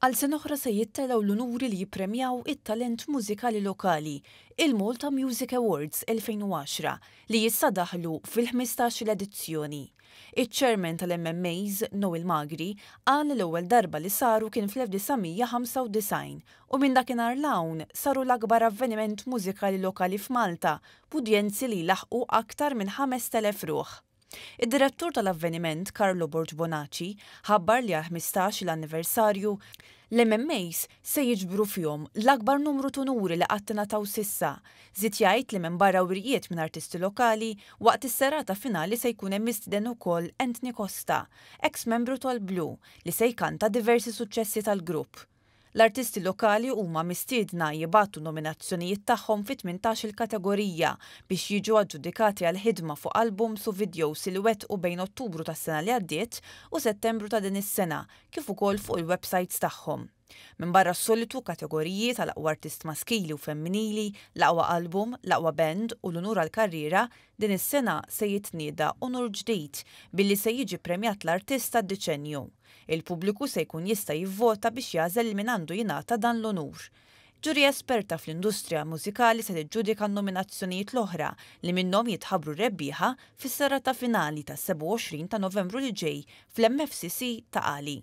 Għal sen oħra se jittelaw l-unuri li jipremjaw it-talent mużikali lokali, il multa Music Awards 2010, li jissa daħlu fil-15 l-edizzjoni. Iċ-ċermen tal-MMAs, Noel Magri, għal l-ewwel darba li saru kien fl-1995 u minn dakinhar lawn saru l-akbar avveniment mużikali lokali f'Malta, pudjenzi li laħqu aktar minn 5,000 ruħ. Id-direttur tal-avveniment Carlo Borġbonacci ħabbar li għal 15 l-anniversarju l-MMAs se jiġbru fjom l-akbar numru tunuri li għattina taw sissa, zit jgħid li minn barra wirijiet minn artisti lokali waqt is-serata finali se jkun hemm mistiden ukoll Anthony Costa, ex-membru tal-Blu, li se jkanta diversi suċċessi tal-grupp. L-artisti lokali huma mistiedna jibatu nominazzjonijiet tagħhom fi 18 il-kategorija biex jiġu aġġudikati għal ħidma fuq albums u videos il u bejn Ottubru tas-sena li għaddiet u Settembru ta' din is-sena kif ukoll fuq il-websites tagħhom. Minn barra s-solitu kategoriji tal-aqwa artist maskili u femminili, l-aqwa album, l-aqwa band u l-unur għal-karriera, din is-sena se jitnieda unur ġdid billi se jiġi premjat l-artista d-deċenju. Il-pubbliku se jkun jista' jivvota biex jażel minn għandu jingħata dan l-unur. Ġuri esperta fl-industrija mużikali se tiġġudika n-nominazzjonijiet l-oħra li minnhom jitħabru rebbieħa fis-serata finali ta' 27 ta' Novembru li ġej fl-MFCC ta' Ali.